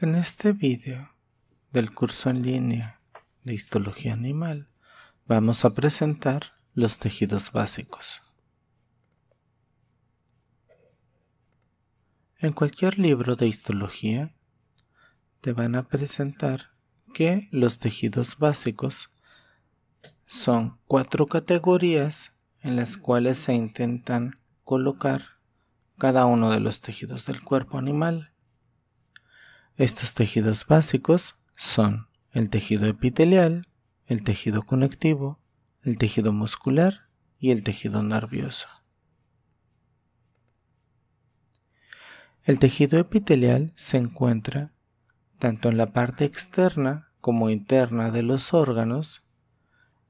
En este vídeo del curso en línea de Histología Animal vamos a presentar los tejidos básicos. En cualquier libro de histología te van a presentar que los tejidos básicos son cuatro categorías en las cuales se intentan colocar cada uno de los tejidos del cuerpo animal. Estos tejidos básicos son el tejido epitelial, el tejido conectivo, el tejido muscular y el tejido nervioso. El tejido epitelial se encuentra tanto en la parte externa como interna de los órganos,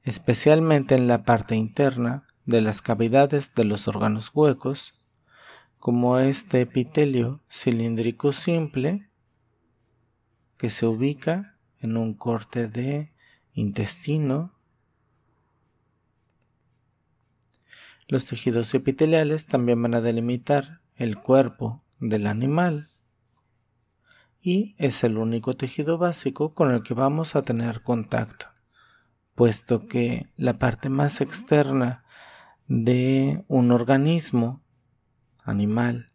especialmente en la parte interna de las cavidades de los órganos huecos, como este epitelio cilíndrico simple que se ubica en un corte de intestino. Los tejidos epiteliales también van a delimitar el cuerpo del animal y es el único tejido básico con el que vamos a tener contacto, puesto que la parte más externa de un organismo animal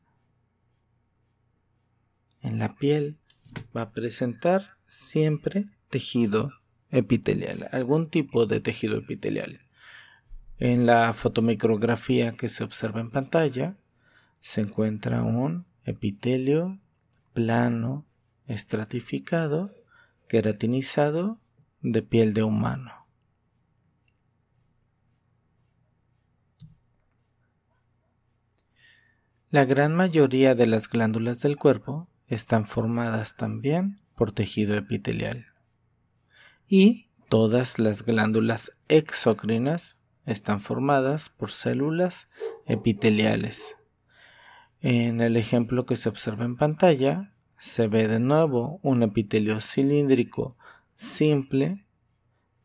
en la piel va a presentar siempre tejido epitelial, algún tipo de tejido epitelial. En la fotomicrografía que se observa en pantalla se encuentra un epitelio plano, estratificado, queratinizado de piel de humano. La gran mayoría de las glándulas del cuerpo están formadas también por tejido epitelial. Y todas las glándulas exocrinas están formadas por células epiteliales. En el ejemplo que se observa en pantalla, se ve de nuevo un epitelio cilíndrico simple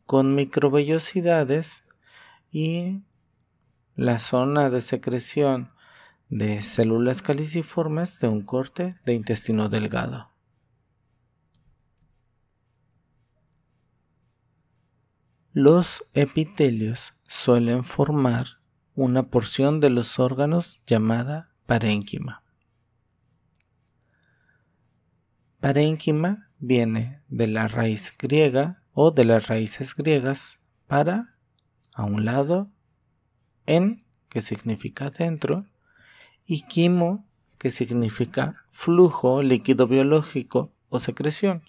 con microvellosidades y la zona de secreción de células caliciformes de un corte de intestino delgado. Los epitelios suelen formar una porción de los órganos llamada parénquima. Parénquima viene de la raíz griega o de las raíces griegas para a un lado, en, que significa dentro, y quimo, que significa flujo líquido biológico o secreción.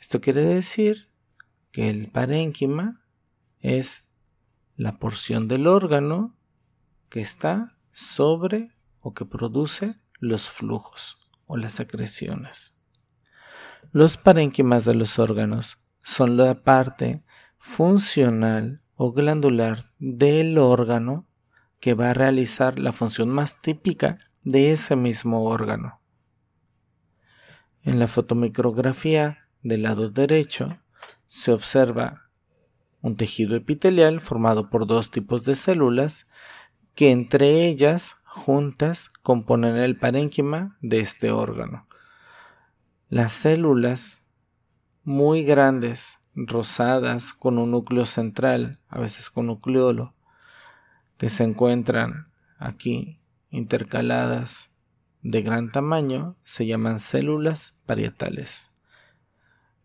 Esto quiere decir que el parénquima es la porción del órgano que está sobre o que produce los flujos o las secreciones. Los parénquimas de los órganos son la parte funcional o glandular del órgano que va a realizar la función más típica de ese mismo órgano. En la fotomicrografía del lado derecho se observa un tejido epitelial formado por dos tipos de células que entre ellas juntas componen el parénquima de este órgano. Las células muy grandes, rosadas, con un núcleo central, a veces con nucleolo, que se encuentran aquí intercaladas de gran tamaño se llaman células parietales.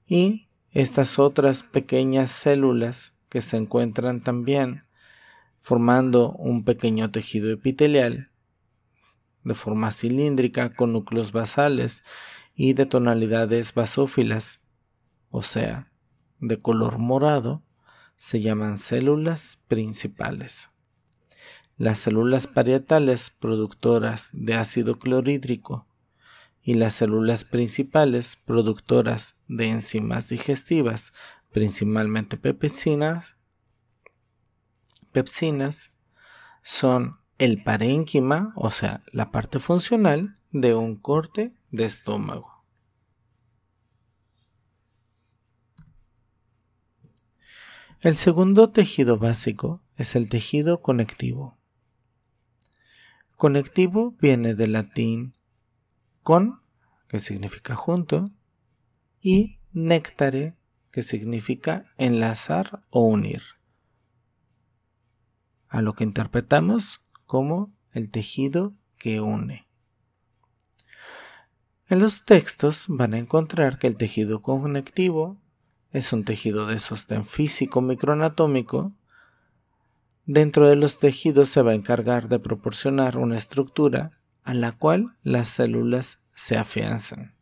Y estas otras pequeñas células que se encuentran también formando un pequeño tejido epitelial de forma cilíndrica con núcleos basales y de tonalidades basófilas, o sea, de color morado, se llaman células principales las células parietales productoras de ácido clorhídrico y las células principales productoras de enzimas digestivas, principalmente pepsinas, pepsinas son el parénquima, o sea, la parte funcional de un corte de estómago. El segundo tejido básico es el tejido conectivo. Conectivo viene del latín con, que significa junto, y néctare, que significa enlazar o unir, a lo que interpretamos como el tejido que une. En los textos van a encontrar que el tejido conectivo es un tejido de sostén físico microanatómico dentro de los tejidos se va a encargar de proporcionar una estructura a la cual las células se afianzan.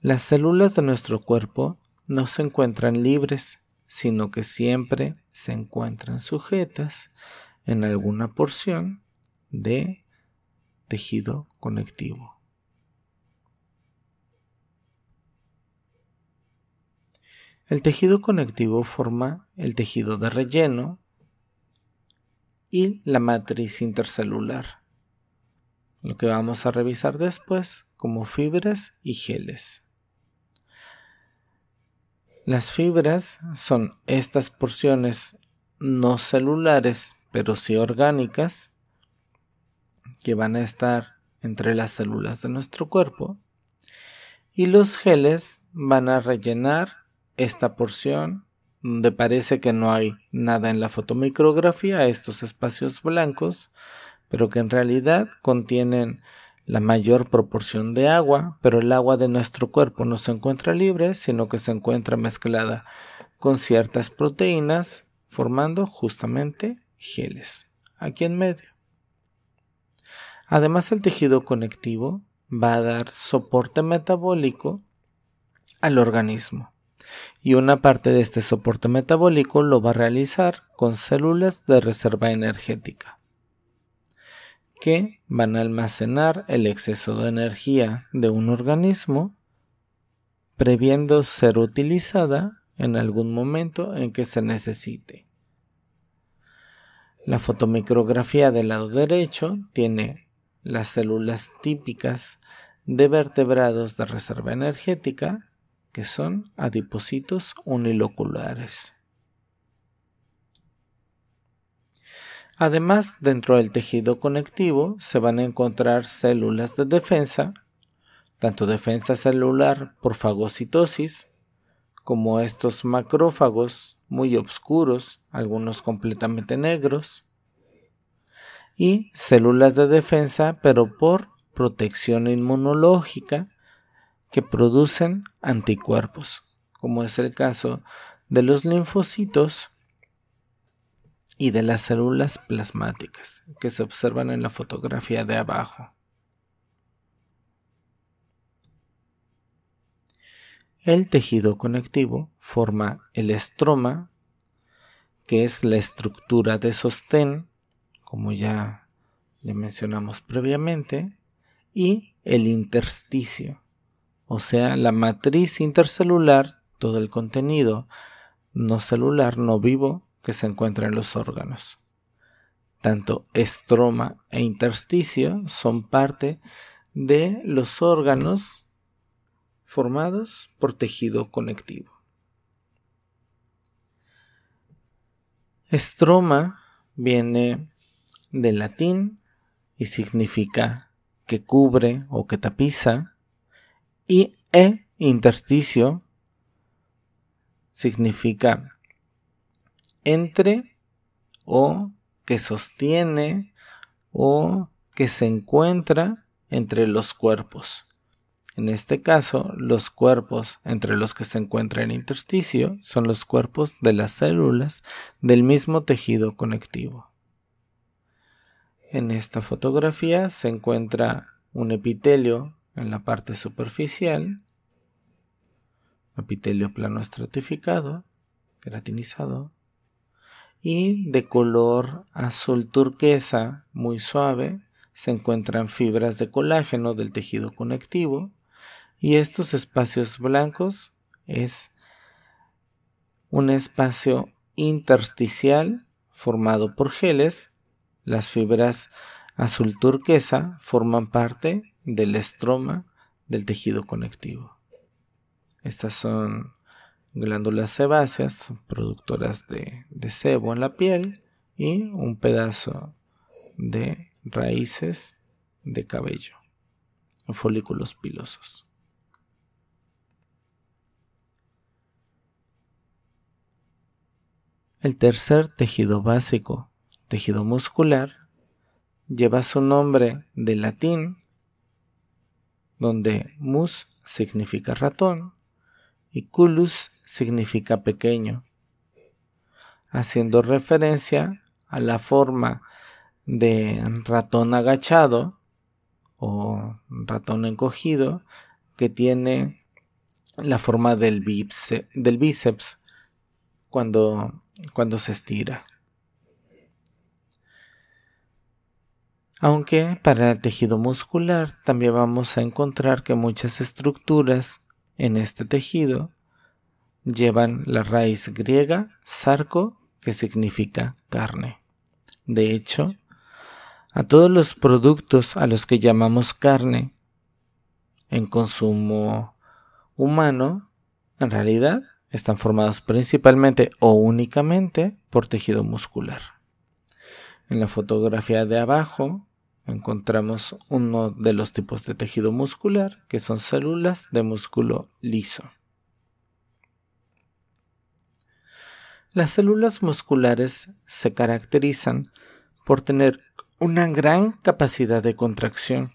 Las células de nuestro cuerpo no se encuentran libres, sino que siempre se encuentran sujetas en alguna porción de tejido conectivo. El tejido conectivo forma el tejido de relleno, y la matriz intercelular, lo que vamos a revisar después como fibras y geles. Las fibras son estas porciones no celulares, pero sí orgánicas, que van a estar entre las células de nuestro cuerpo. Y los geles van a rellenar esta porción donde parece que no hay nada en la fotomicrografía, estos espacios blancos, pero que en realidad contienen la mayor proporción de agua, pero el agua de nuestro cuerpo no se encuentra libre, sino que se encuentra mezclada con ciertas proteínas, formando justamente geles, aquí en medio. Además, el tejido conectivo va a dar soporte metabólico al organismo y una parte de este soporte metabólico lo va a realizar con células de reserva energética que van a almacenar el exceso de energía de un organismo previendo ser utilizada en algún momento en que se necesite. La fotomicrografía del lado derecho tiene las células típicas de vertebrados de reserva energética que son adipocitos uniloculares. Además, dentro del tejido conectivo se van a encontrar células de defensa, tanto defensa celular por fagocitosis, como estos macrófagos muy oscuros, algunos completamente negros, y células de defensa pero por protección inmunológica, que producen anticuerpos, como es el caso de los linfocitos y de las células plasmáticas que se observan en la fotografía de abajo. El tejido conectivo forma el estroma, que es la estructura de sostén, como ya, le mencionamos previamente, y el intersticio, o sea, la matriz intercelular, todo el contenido no celular, no vivo que se encuentra en los órganos. Tanto estroma e intersticio son parte de los órganos formados por tejido conectivo. Estroma viene del latín y significa que cubre o que tapiza y e intersticio significa entre o que sostiene o que se encuentra entre los cuerpos. En este caso, los cuerpos entre los que se encuentra el intersticio son los cuerpos de las células del mismo tejido conectivo. En esta fotografía se encuentra un epitelio en la parte superficial, epitelio plano estratificado, ...gratinizado... y de color azul turquesa muy suave se encuentran fibras de colágeno del tejido conectivo y estos espacios blancos es un espacio intersticial formado por geles. Las fibras azul turquesa forman parte del estroma del tejido conectivo. Estas son glándulas sebáceas, productoras de, sebo en la piel y un pedazo de raíces de cabello, folículos pilosos. El tercer tejido básico, tejido muscular, lleva su nombre de latín donde mus significa ratón y culus significa pequeño, haciendo referencia a la forma de ratón agachado o ratón encogido que tiene la forma del bíceps, cuando, cuando se estira. Aunque para el tejido muscular también vamos a encontrar que muchas estructuras en este tejido llevan la raíz griega sarco, que significa carne. De hecho, a todos los productos a los que llamamos carne en consumo humano, en realidad están formados principalmente o únicamente por tejido muscular. En la fotografía de abajo encontramos uno de los tipos de tejido muscular, que son células de músculo liso. Las células musculares se caracterizan por tener una gran capacidad de contracción.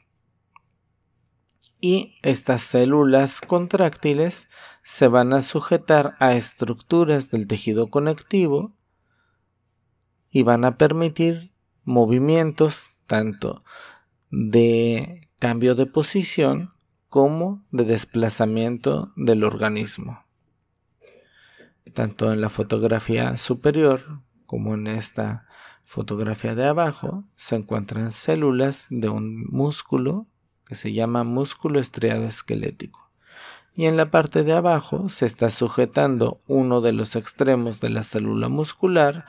Y estas células contráctiles se van a sujetar a estructuras del tejido conectivo y van a permitir movimientos tanto de cambio de posición como de desplazamiento del organismo. Tanto en la fotografía superior como en esta fotografía de abajo se encuentran células de un músculo que se llama músculo estriado esquelético. Y en la parte de abajo se está sujetando uno de los extremos de la célula muscular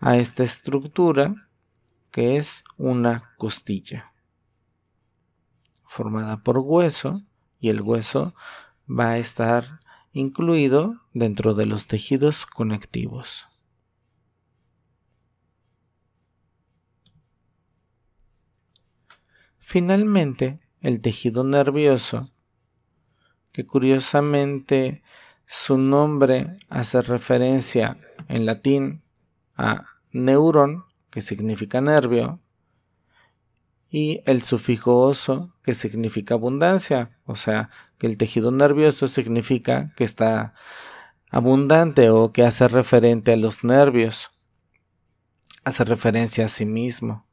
a esta estructura que es una costilla formada por hueso y el hueso va a estar incluido dentro de los tejidos conectivos. Finalmente, el tejido nervioso, que curiosamente su nombre hace referencia en latín a neurón, que significa nervio, y el sufijo oso, que significa abundancia, o sea, que el tejido nervioso significa que está abundante o que hace referente a los nervios, hace referencia a sí mismo.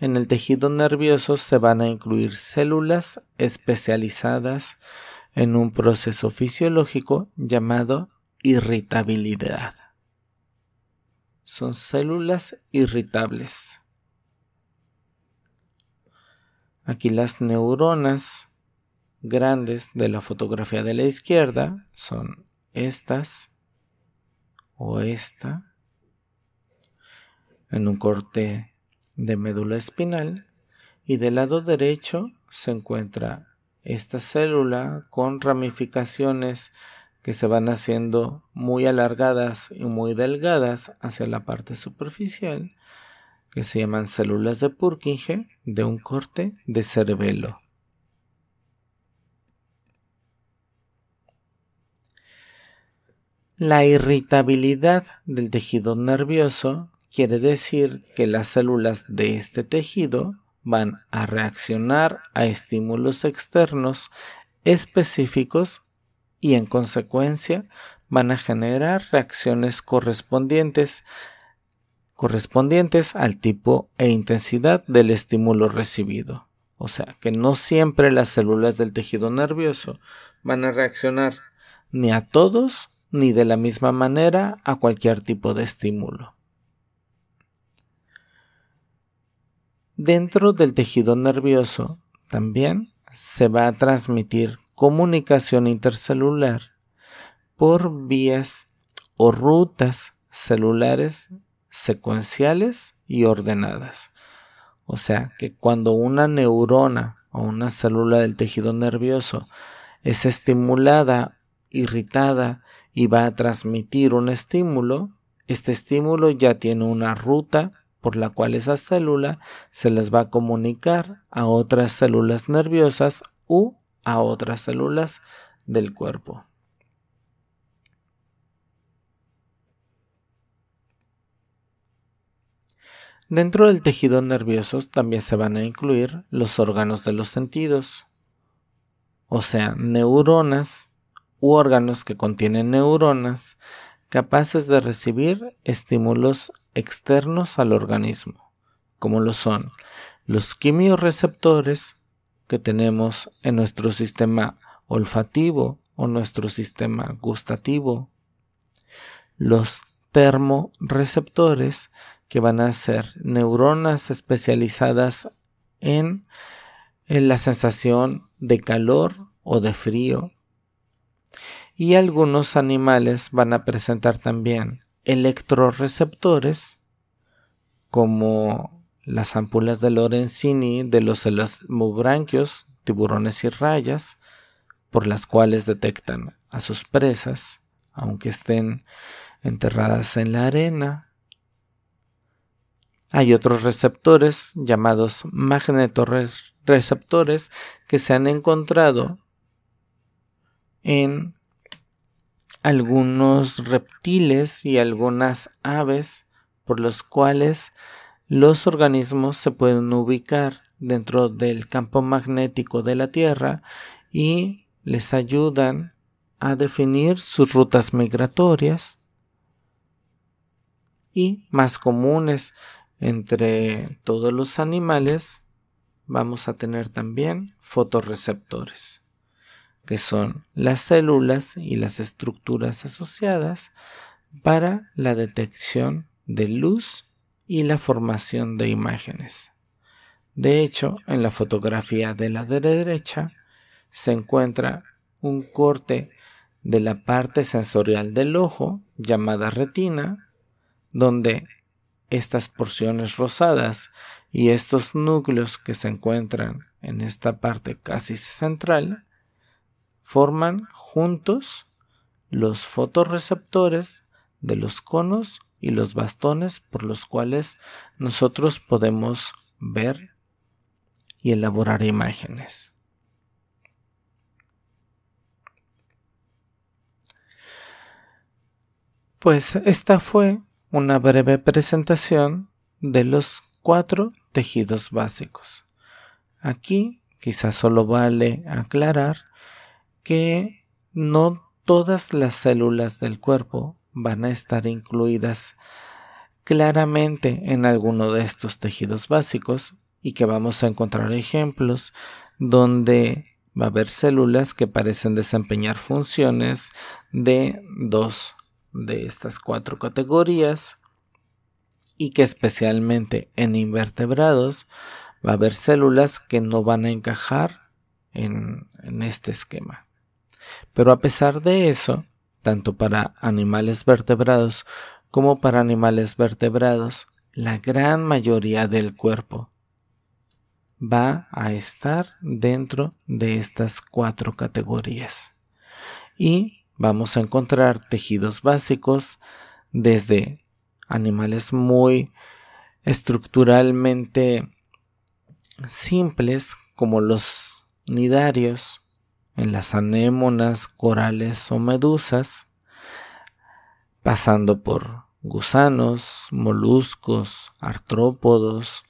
En el tejido nervioso se van a incluir células especializadas en un proceso fisiológico llamado irritabilidad son células irritables. Aquí las neuronas grandes de la fotografía de la izquierda son estas o esta en un corte de médula espinal y del lado derecho se encuentra esta célula con ramificaciones que se van haciendo muy alargadas y muy delgadas hacia la parte superficial, que se llaman células de Purkinje, de un corte de cerebelo. La irritabilidad del tejido nervioso quiere decir que las células de este tejido van a reaccionar a estímulos externos específicos y en consecuencia van a generar reacciones correspondientes correspondientes al tipo e intensidad del estímulo recibido. O sea, que no siempre las células del tejido nervioso van a reaccionar ni a todos ni de la misma manera a cualquier tipo de estímulo. Dentro del tejido nervioso también se va a transmitir comunicación intercelular por vías o rutas celulares secuenciales y ordenadas. O sea, que cuando una neurona o una célula del tejido nervioso es estimulada, irritada y va a transmitir un estímulo, este estímulo ya tiene una ruta por la cual esa célula se les va a comunicar a otras células nerviosas u a otras células del cuerpo. Dentro del tejido nervioso también se van a incluir los órganos de los sentidos, o sea, neuronas u órganos que contienen neuronas capaces de recibir estímulos externos al organismo, como lo son los quimioreceptores que tenemos en nuestro sistema olfativo o nuestro sistema gustativo. Los termoreceptores que van a ser neuronas especializadas en, en la sensación de calor o de frío. Y algunos animales van a presentar también electroreceptores como las ampulas de Lorenzini de los elasmobranquios, tiburones y rayas, por las cuales detectan a sus presas, aunque estén enterradas en la arena. Hay otros receptores llamados magnetorreceptores que se han encontrado en algunos reptiles y algunas aves por los cuales los organismos se pueden ubicar dentro del campo magnético de la Tierra y les ayudan a definir sus rutas migratorias y más comunes entre todos los animales vamos a tener también fotorreceptores que son las células y las estructuras asociadas para la detección de luz y la formación de imágenes. De hecho, en la fotografía de la derecha se encuentra un corte de la parte sensorial del ojo llamada retina, donde estas porciones rosadas y estos núcleos que se encuentran en esta parte casi central forman juntos los fotorreceptores de los conos y los bastones por los cuales nosotros podemos ver y elaborar imágenes. Pues esta fue una breve presentación de los cuatro tejidos básicos. Aquí quizás solo vale aclarar que no todas las células del cuerpo van a estar incluidas claramente en alguno de estos tejidos básicos y que vamos a encontrar ejemplos donde va a haber células que parecen desempeñar funciones de dos de estas cuatro categorías y que especialmente en invertebrados va a haber células que no van a encajar en, este esquema. Pero a pesar de eso, tanto para animales vertebrados como para animales vertebrados, la gran mayoría del cuerpo va a estar dentro de estas cuatro categorías. Y vamos a encontrar tejidos básicos desde animales muy estructuralmente simples como los nidarios, en las anémonas, corales o medusas, pasando por gusanos, moluscos, artrópodos,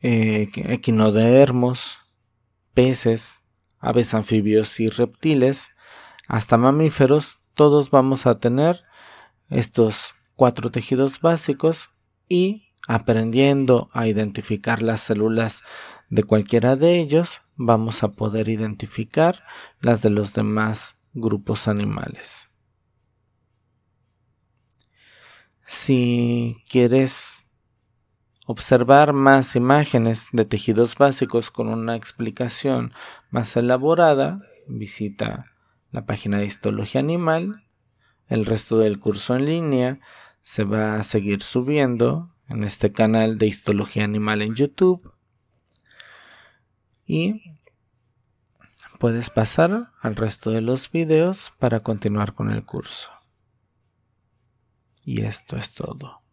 eh, equinodermos, peces, aves anfibios y reptiles, hasta mamíferos, todos vamos a tener estos cuatro tejidos básicos y aprendiendo a identificar las células de cualquiera de ellos, vamos a poder identificar las de los demás grupos animales. Si quieres observar más imágenes de tejidos básicos con una explicación más elaborada, visita la página de Histología Animal. El resto del curso en línea se va a seguir subiendo en este canal de Histología Animal en YouTube y puedes pasar al resto de los videos para continuar con el curso. Y esto es todo.